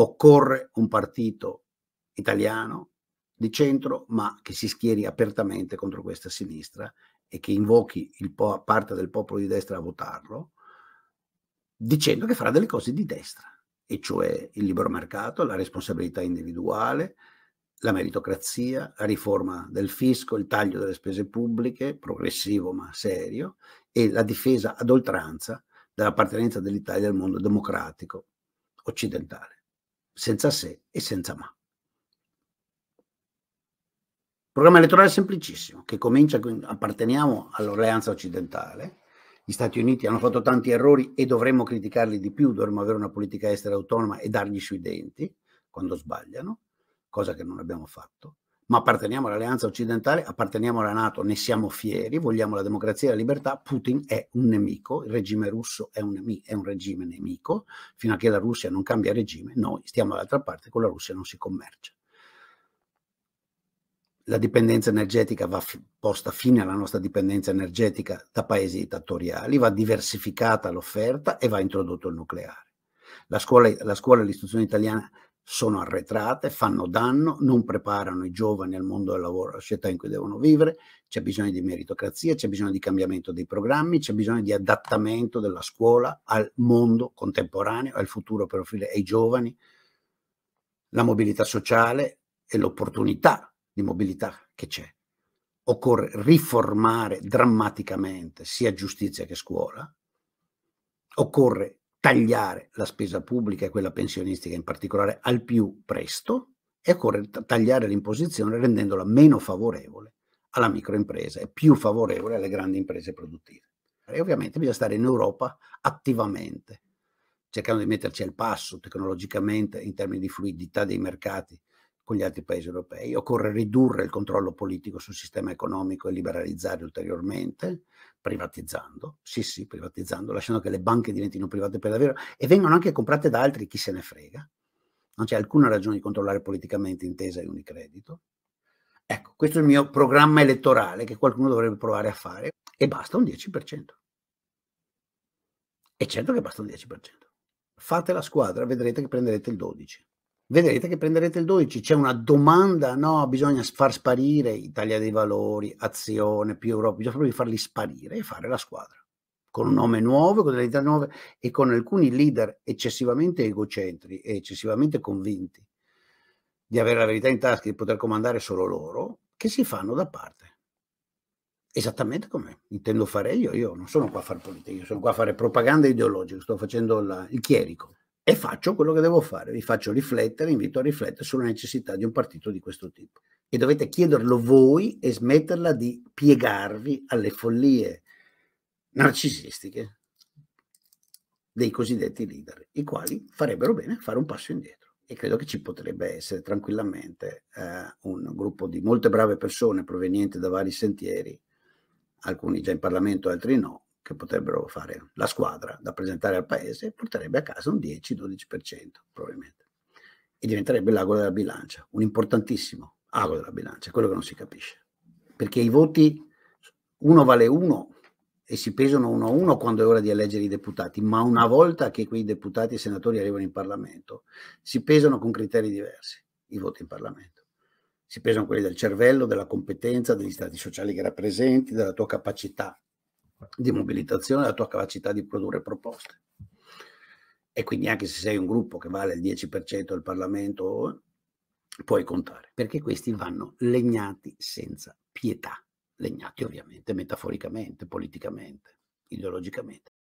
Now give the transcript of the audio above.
Occorre un partito italiano di centro, ma che si schieri apertamente contro questa sinistra e che invochi parte del popolo di destra a votarlo, dicendo che farà delle cose di destra, e cioè il libero mercato, la responsabilità individuale, la meritocrazia, la riforma del fisco, il taglio delle spese pubbliche, progressivo ma serio, e la difesa ad oltranza dell'appartenenza dell'Italia al mondo democratico occidentale senza se e senza ma. Programma elettorale semplicissimo, che comincia, con apparteniamo all'alleanza occidentale, gli Stati Uniti hanno fatto tanti errori e dovremmo criticarli di più, dovremmo avere una politica estera autonoma e dargli sui denti quando sbagliano, cosa che non abbiamo fatto ma apparteniamo all'alleanza occidentale, apparteniamo alla Nato, ne siamo fieri, vogliamo la democrazia e la libertà, Putin è un nemico, il regime russo è un, è un regime nemico, fino a che la Russia non cambia regime, noi stiamo dall'altra parte, con la Russia non si commercia la dipendenza energetica va posta fine alla nostra dipendenza energetica da paesi dittatoriali, va diversificata l'offerta e va introdotto il nucleare. La scuola, la scuola e l'istruzione italiana sono arretrate, fanno danno, non preparano i giovani al mondo del lavoro, alla società in cui devono vivere, c'è bisogno di meritocrazia, c'è bisogno di cambiamento dei programmi, c'è bisogno di adattamento della scuola al mondo contemporaneo, al futuro per offrire ai giovani la mobilità sociale e l'opportunità di mobilità che c'è. Occorre riformare drammaticamente sia giustizia che scuola, occorre tagliare la spesa pubblica e quella pensionistica in particolare al più presto e occorre tagliare l'imposizione rendendola meno favorevole alla microimpresa e più favorevole alle grandi imprese produttive. E ovviamente bisogna stare in Europa attivamente, cercando di metterci al passo tecnologicamente in termini di fluidità dei mercati con gli altri paesi europei. Occorre ridurre il controllo politico sul sistema economico e liberalizzare ulteriormente, privatizzando, sì sì, privatizzando, lasciando che le banche diventino private per davvero e vengano anche comprate da altri, chi se ne frega. Non c'è alcuna ragione di controllare politicamente Intesa e Unicredito. Ecco, questo è il mio programma elettorale che qualcuno dovrebbe provare a fare e basta un 10%. E certo che basta un 10%. Fate la squadra, vedrete che prenderete il 12% vedrete che prenderete il 12. C'è una domanda, no, bisogna far sparire Italia dei Valori, Azione, più Europa, bisogna proprio farli sparire e fare la squadra, con un nome nuovo, con delle idee nuove e con alcuni leader eccessivamente egocentri e eccessivamente convinti di avere la verità in tasca, e di poter comandare solo loro, che si fanno da parte. Esattamente come intendo fare io, io non sono qua a fare politica, io sono qua a fare propaganda ideologica, sto facendo la, il chierico e faccio quello che devo fare, vi faccio riflettere, invito a riflettere sulla necessità di un partito di questo tipo. E dovete chiederlo voi e smetterla di piegarvi alle follie narcisistiche dei cosiddetti leader, i quali farebbero bene fare un passo indietro. E credo che ci potrebbe essere tranquillamente eh, un gruppo di molte brave persone provenienti da vari sentieri, alcuni già in Parlamento, altri no, che potrebbero fare la squadra da presentare al paese porterebbe a casa un 10-12% probabilmente e diventerebbe l'ago della bilancia, un importantissimo ago della bilancia, quello che non si capisce, perché i voti uno vale uno e si pesano uno a uno quando è ora di eleggere i deputati, ma una volta che quei deputati e senatori arrivano in Parlamento si pesano con criteri diversi i voti in Parlamento si pesano quelli del cervello, della competenza, degli stati sociali che rappresenti, della tua capacità di mobilitazione la tua capacità di produrre proposte. E quindi anche se sei un gruppo che vale il 10% del Parlamento, puoi contare, perché questi vanno legnati senza pietà, legnati ovviamente metaforicamente, politicamente, ideologicamente.